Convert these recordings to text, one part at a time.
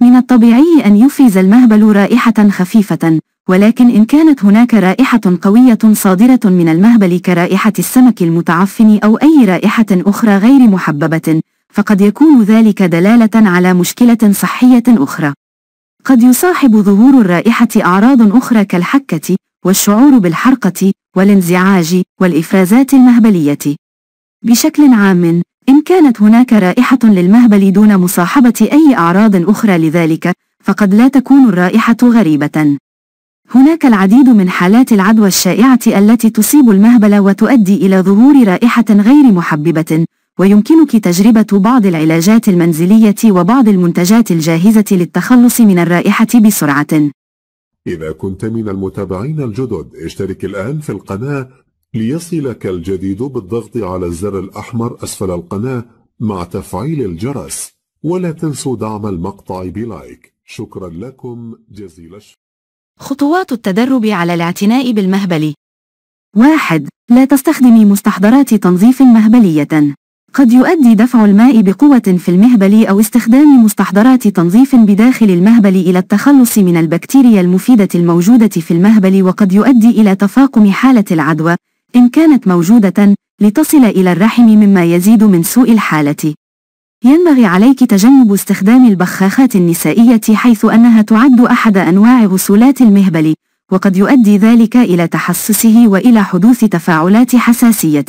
من الطبيعي أن يفرز المهبل رائحة خفيفة ولكن إن كانت هناك رائحة قوية صادرة من المهبل كرائحة السمك المتعفن أو أي رائحة أخرى غير محببة فقد يكون ذلك دلالة على مشكلة صحية أخرى قد يصاحب ظهور الرائحة أعراض أخرى كالحكة والشعور بالحرقة والانزعاج والإفرازات المهبلية بشكل عام إن كانت هناك رائحة للمهبل دون مصاحبة أي أعراض أخرى لذلك، فقد لا تكون الرائحة غريبة. هناك العديد من حالات العدوى الشائعة التي تصيب المهبل وتؤدي إلى ظهور رائحة غير محببة، ويمكنك تجربة بعض العلاجات المنزلية وبعض المنتجات الجاهزة للتخلص من الرائحة بسرعة. إذا كنت من المتابعين الجدد اشترك الآن في القناة ليصلك الجديد بالضغط على الزر الأحمر أسفل القناة مع تفعيل الجرس ولا تنسوا دعم المقطع بلايك شكرا لكم جزيل الشكر خطوات التدرب على الاعتناء بالمهبل واحد لا تستخدمي مستحضرات تنظيف مهبلية قد يؤدي دفع الماء بقوة في المهبل أو استخدام مستحضرات تنظيف بداخل المهبل إلى التخلص من البكتيريا المفيدة الموجودة في المهبل وقد يؤدي إلى تفاقم حالة العدوى إن كانت موجودة لتصل إلى الرحم مما يزيد من سوء الحالة ينبغي عليك تجنب استخدام البخاخات النسائية حيث أنها تعد أحد أنواع غسولات المهبل وقد يؤدي ذلك إلى تحسسه وإلى حدوث تفاعلات حساسية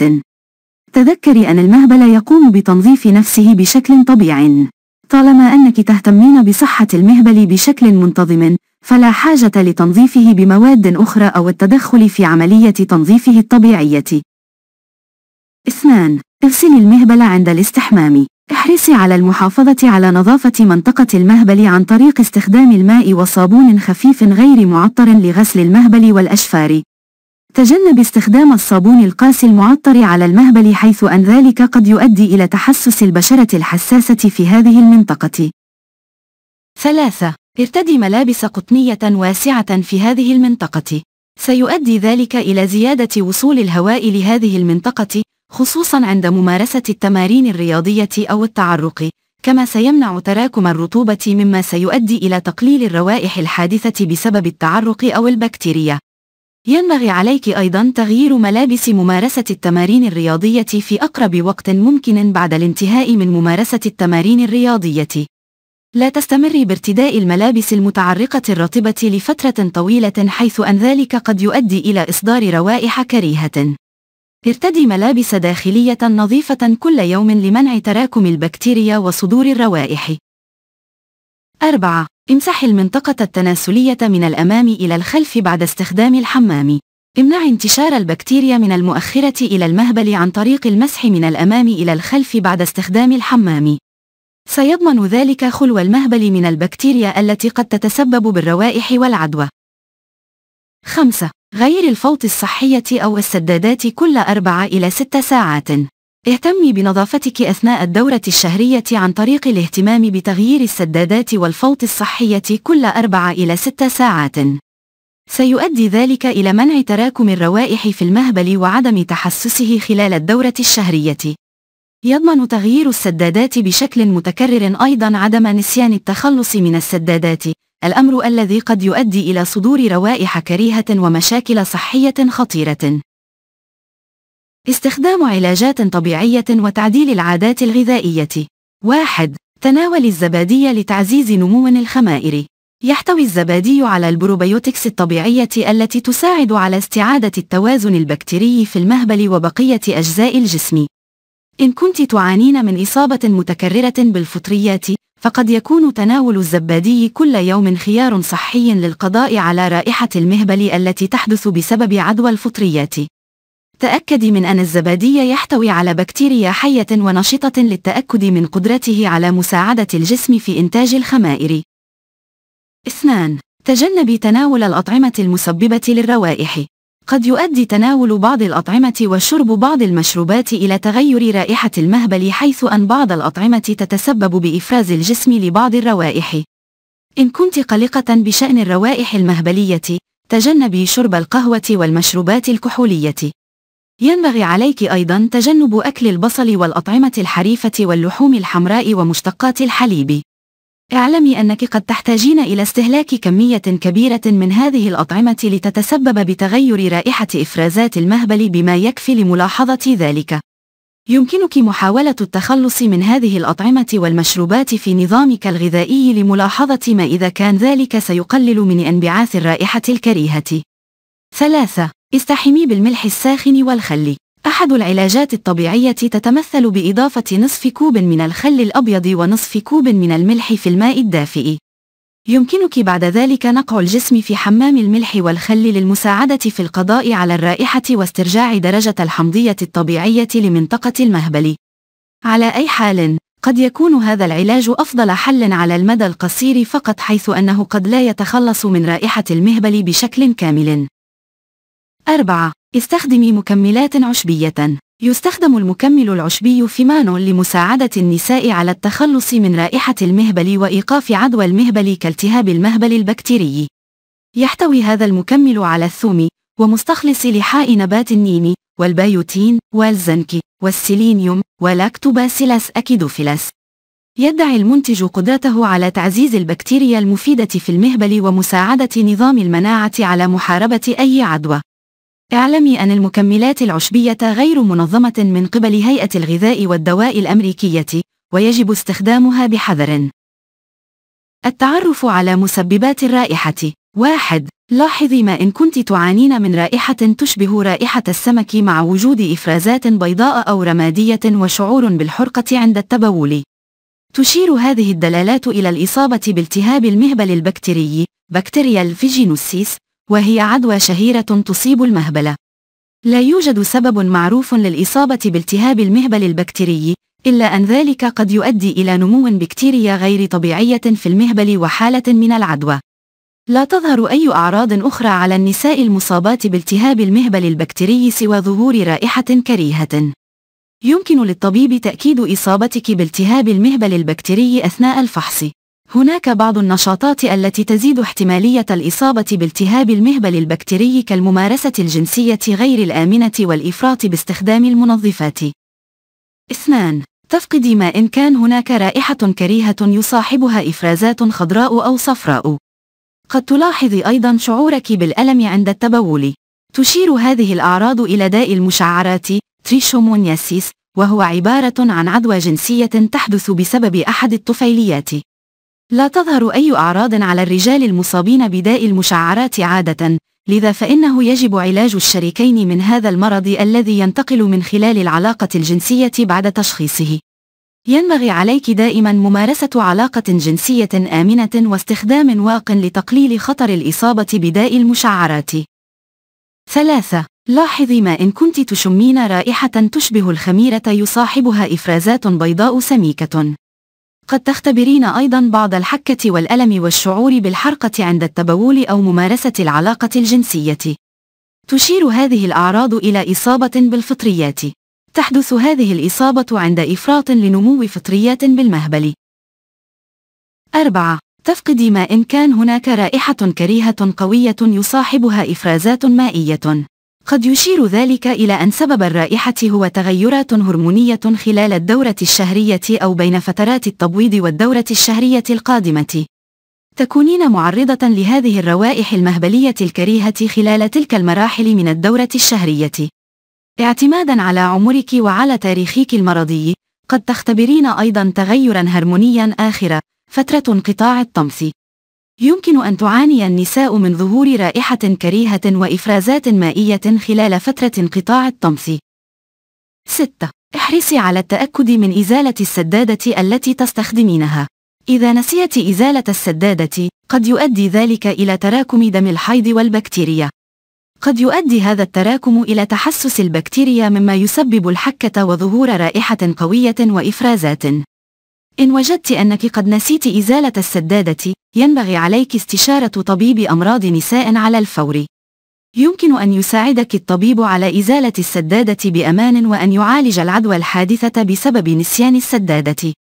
تذكري أن المهبل يقوم بتنظيف نفسه بشكل طبيعي طالما أنك تهتمين بصحة المهبل بشكل منتظم فلا حاجة لتنظيفه بمواد أخرى أو التدخل في عملية تنظيفه الطبيعية. 2. اغسل المهبل عند الاستحمام. احرصي على المحافظة على نظافة منطقة المهبل عن طريق استخدام الماء وصابون خفيف غير معطر لغسل المهبل والأشفار. تجنب استخدام الصابون القاسي المعطر على المهبل حيث أن ذلك قد يؤدي إلى تحسس البشرة الحساسة في هذه المنطقة. 3. ارتدي ملابس قطنية واسعة في هذه المنطقة سيؤدي ذلك إلى زيادة وصول الهواء لهذه المنطقة خصوصا عند ممارسة التمارين الرياضية أو التعرق كما سيمنع تراكم الرطوبة مما سيؤدي إلى تقليل الروائح الحادثة بسبب التعرق أو البكتيريا ينبغي عليك أيضا تغيير ملابس ممارسة التمارين الرياضية في أقرب وقت ممكن بعد الانتهاء من ممارسة التمارين الرياضية لا تستمري بارتداء الملابس المتعرقة الرطبة لفترة طويلة حيث أن ذلك قد يؤدي إلى إصدار روائح كريهة. ارتدي ملابس داخلية نظيفة كل يوم لمنع تراكم البكتيريا وصدور الروائح. 4. امسح المنطقة التناسلية من الأمام إلى الخلف بعد استخدام الحمام. امنع انتشار البكتيريا من المؤخرة إلى المهبل عن طريق المسح من الأمام إلى الخلف بعد استخدام الحمام. سيضمن ذلك خلو المهبل من البكتيريا التي قد تتسبب بالروائح والعدوى. 5. غير الفوط الصحية أو السدادات كل 4 إلى 6 ساعات. اهتمي بنظافتك أثناء الدورة الشهرية عن طريق الاهتمام بتغيير السدادات والفوط الصحية كل 4 إلى 6 ساعات. سيؤدي ذلك إلى منع تراكم الروائح في المهبل وعدم تحسسه خلال الدورة الشهرية. يضمن تغيير السدادات بشكل متكرر أيضا عدم نسيان التخلص من السدادات الأمر الذي قد يؤدي إلى صدور روائح كريهة ومشاكل صحية خطيرة استخدام علاجات طبيعية وتعديل العادات الغذائية 1. تناول الزبادي لتعزيز نمو الخمائر يحتوي الزبادي على البروبيوتكس الطبيعية التي تساعد على استعادة التوازن البكتيري في المهبل وبقية أجزاء الجسم إن كنت تعانين من إصابة متكررة بالفطريات فقد يكون تناول الزبادي كل يوم خيار صحي للقضاء على رائحة المهبل التي تحدث بسبب عدوى الفطريات تأكدي من أن الزبادي يحتوي على بكتيريا حية ونشطة للتأكد من قدرته على مساعدة الجسم في إنتاج الخمائر 2. تجنبي تناول الأطعمة المسببة للروائح قد يؤدي تناول بعض الأطعمة وشرب بعض المشروبات إلى تغير رائحة المهبل حيث أن بعض الأطعمة تتسبب بإفراز الجسم لبعض الروائح. إن كنت قلقة بشأن الروائح المهبلية، تجنبي شرب القهوة والمشروبات الكحولية. ينبغي عليك أيضا تجنب أكل البصل والأطعمة الحريفة واللحوم الحمراء ومشتقات الحليب. اعلمي أنك قد تحتاجين إلى استهلاك كمية كبيرة من هذه الأطعمة لتتسبب بتغير رائحة إفرازات المهبل بما يكفي لملاحظة ذلك. يمكنك محاولة التخلص من هذه الأطعمة والمشروبات في نظامك الغذائي لملاحظة ما إذا كان ذلك سيقلل من انبعاث الرائحة الكريهة. 3. استحمي بالملح الساخن والخل أحد العلاجات الطبيعية تتمثل بإضافة نصف كوب من الخل الأبيض ونصف كوب من الملح في الماء الدافئ. يمكنك بعد ذلك نقع الجسم في حمام الملح والخل للمساعدة في القضاء على الرائحة واسترجاع درجة الحمضية الطبيعية لمنطقة المهبل. على أي حال، قد يكون هذا العلاج أفضل حل على المدى القصير فقط حيث أنه قد لا يتخلص من رائحة المهبل بشكل كامل. 4. استخدمي مكملات عشبية يستخدم المكمل العشبي فيمانول لمساعدة النساء على التخلص من رائحة المهبل وإيقاف عدوى المهبل كالتهاب المهبل البكتيري يحتوي هذا المكمل على الثوم ومستخلص لحاء نبات النيم والبايوتين والزنك والسيلينيوم ولاكتوباسيلس أكيدوفيلس يدعي المنتج قدرته على تعزيز البكتيريا المفيدة في المهبل ومساعدة نظام المناعة على محاربة أي عدوى اعلمي أن المكملات العشبية غير منظمة من قبل هيئة الغذاء والدواء الأمريكية، ويجب استخدامها بحذر. التعرف على مسببات الرائحة واحد لاحظي ما إن كنت تعانين من رائحة تشبه رائحة السمك مع وجود إفرازات بيضاء أو رمادية وشعور بالحرقة عند التبول. تشير هذه الدلالات إلى الإصابة بالتهاب المهبل البكتيري بكتيريا الفيجينوسيس وهي عدوى شهيرة تصيب المهبل. لا يوجد سبب معروف للإصابة بالتهاب المهبل البكتيري، إلا أن ذلك قد يؤدي إلى نمو بكتيريا غير طبيعية في المهبل وحالة من العدوى. لا تظهر أي أعراض أخرى على النساء المصابات بالتهاب المهبل البكتيري سوى ظهور رائحة كريهة. يمكن للطبيب تأكيد إصابتك بالتهاب المهبل البكتيري أثناء الفحص. هناك بعض النشاطات التي تزيد احتمالية الإصابة بالتهاب المهبل البكتيري كالممارسة الجنسية غير الآمنة والإفراط باستخدام المنظفات. 2. تفقد ما إن كان هناك رائحة كريهة يصاحبها إفرازات خضراء أو صفراء. قد تلاحظ أيضا شعورك بالألم عند التبول. تشير هذه الأعراض إلى داء المشعرات تريشومونياسيس وهو عبارة عن عدوى جنسية تحدث بسبب أحد الطفيليات. لا تظهر أي أعراض على الرجال المصابين بداء المشعرات عادة، لذا فإنه يجب علاج الشريكين من هذا المرض الذي ينتقل من خلال العلاقة الجنسية بعد تشخيصه. ينبغي عليك دائما ممارسة علاقة جنسية آمنة واستخدام واق لتقليل خطر الإصابة بداء المشعرات. 3. لاحظي ما إن كنت تشمين رائحة تشبه الخميرة يصاحبها إفرازات بيضاء سميكة. قد تختبرين أيضا بعض الحكة والألم والشعور بالحرقة عند التبول أو ممارسة العلاقة الجنسية. تشير هذه الأعراض إلى إصابة بالفطريات. تحدث هذه الإصابة عند إفراط لنمو فطريات بالمهبل. 4. تفقد ما إن كان هناك رائحة كريهة قوية يصاحبها إفرازات مائية. قد يشير ذلك إلى أن سبب الرائحة هو تغيرات هرمونية خلال الدورة الشهرية أو بين فترات التبويض والدورة الشهرية القادمة. تكونين معرضة لهذه الروائح المهبلية الكريهة خلال تلك المراحل من الدورة الشهرية. اعتمادا على عمرك وعلى تاريخك المرضي، قد تختبرين أيضا تغيرا هرمونيا آخر فترة انقطاع الطمث. يمكن أن تعاني النساء من ظهور رائحة كريهة وإفرازات مائية خلال فترة انقطاع الطمس. 6. احرصي على التأكد من إزالة السدادة التي تستخدمينها. إذا نسيت إزالة السدادة، قد يؤدي ذلك إلى تراكم دم الحيض والبكتيريا. قد يؤدي هذا التراكم إلى تحسس البكتيريا مما يسبب الحكة وظهور رائحة قوية وإفرازات. إن وجدت أنك قد نسيت إزالة السدادة، ينبغي عليك استشارة طبيب أمراض نساء على الفور. يمكن أن يساعدك الطبيب على إزالة السدادة بأمان وأن يعالج العدوى الحادثة بسبب نسيان السدادة.